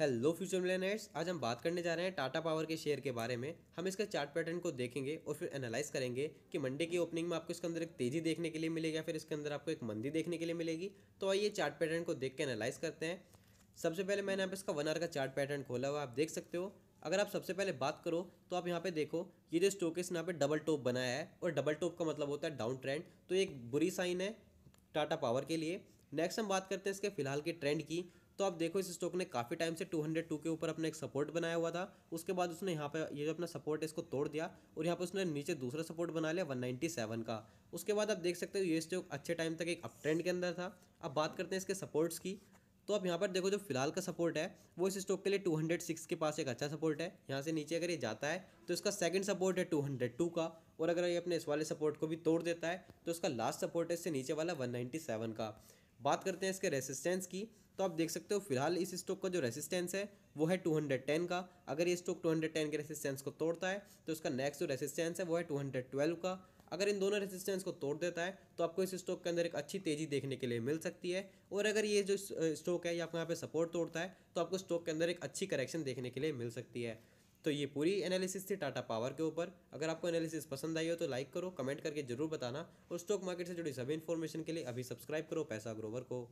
hello future millionaires आज हम बात करने जा रहे हैं टाटा पावर के शेयर के बारे में हम इसके चार्ट पैटर्न को देखेंगे और फिर एनालाइज करेंगे कि मंडे की ओपनिंग में आपको इसके अंदर एक तेजी देखने के लिए मिलेगी या फिर इसके अंदर आपको एक मंदी देखने के लिए मिलेगी तो आइए चार्ट पैटर्न को देख के एनालाइज करते हैं सबसे पहले मैंने आप इसका वन आर का चार्ट पैटर्न खोला हुआ आप देख सकते हो अगर आप सबसे पहले बात करो तो आप यहाँ पे देखो ये जो स्टोक इस यहाँ पे डबल टॉप बनाया है और डबल टॉप का मतलब होता है डाउन ट्रेंड तो एक बुरी साइन है टाटा पावर के लिए नेक्स्ट हम बात करते हैं इसके फिलहाल के ट्रेंड की तो आप देखो इस स्टॉक ने काफ़ी टाइम से 202 के ऊपर अपना एक सपोर्ट बनाया हुआ था उसके बाद उसने यहाँ पर ये जो अपना सपोर्ट है इसको तोड़ दिया और यहाँ पर उसने नीचे दूसरा सपोर्ट बना लिया सेवन का उसके बाद आप देख सकते हो ये स्टॉक अच्छे टाइम तक एक अप ट्रेंड के अंदर था अब बात करते हैं इसके सपोर्ट्स की तो आप यहाँ पर देखो जो फिलहाल का सपोर्ट है वो इस स्टॉक के लिए 206 के पास एक अच्छा सपोर्ट है यहाँ से नीचे अगर ये जाता है तो इसका सेकंड सपोर्ट है 202 का और अगर ये अपने इस वाले सपोर्ट को भी तोड़ देता है तो उसका लास्ट सपोर्ट है इससे नीचे वाला 197 का बात करते हैं इसके रेसिस्टेंस की तो आप देख सकते हो फिलहाल इस स्टॉक का जो रेसिस्टेंस है वो है 210 का अगर ये स्टॉक 210 के रेसिस्टेंस को तोड़ता है तो इसका नेक्स्ट जो रेसिस्टेंस है वो है 212 का अगर इन दोनों रेसिस्टेंस को तोड़ देता है तो आपको इस स्टॉक के अंदर एक अच्छी तेज़ी देखने के लिए मिल सकती है और अगर ये जो स्टॉक है ये आपको यहाँ पर सपोर्ट तोड़ता है तो आपको स्टॉक के अंदर एक अच्छी करेक्शन देखने के लिए मिल सकती है तो ये पूरी एनालिसिस थी टाटा पावर के ऊपर अगर आपको एनालिसिस पसंद आई हो तो लाइक करो कमेंट करके जरूर बताना और स्टॉक मार्केट से जुड़ी सभी इन्फॉर्मेशन के लिए अभी सब्सक्राइब करो पैसा ग्रोवर को